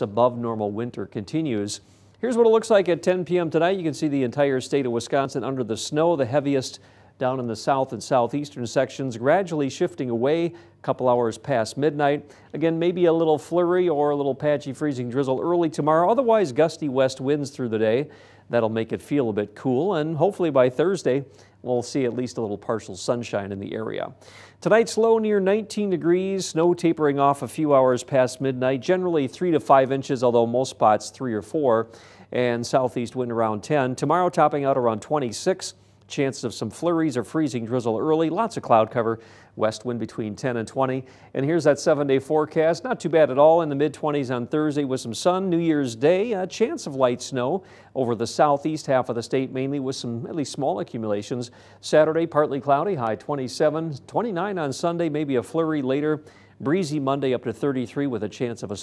above normal winter continues. Here's what it looks like at 10 p.m. tonight. You can see the entire state of Wisconsin under the snow, the heaviest down in the south and southeastern sections, gradually shifting away a couple hours past midnight. Again, maybe a little flurry or a little patchy freezing drizzle early tomorrow. Otherwise, gusty west winds through the day. That'll make it feel a bit cool, and hopefully by Thursday, we'll see at least a little partial sunshine in the area. Tonight's low near 19 degrees, snow tapering off a few hours past midnight, generally 3 to 5 inches, although most spots 3 or 4, and southeast wind around 10. Tomorrow topping out around 26. Chances of some flurries or freezing drizzle early. Lots of cloud cover. West wind between 10 and 20. And here's that seven-day forecast. Not too bad at all in the mid-20s on Thursday with some sun. New Year's Day, a chance of light snow over the southeast half of the state, mainly with some at least small accumulations. Saturday, partly cloudy, high 27, 29 on Sunday, maybe a flurry later. Breezy Monday up to 33 with a chance of a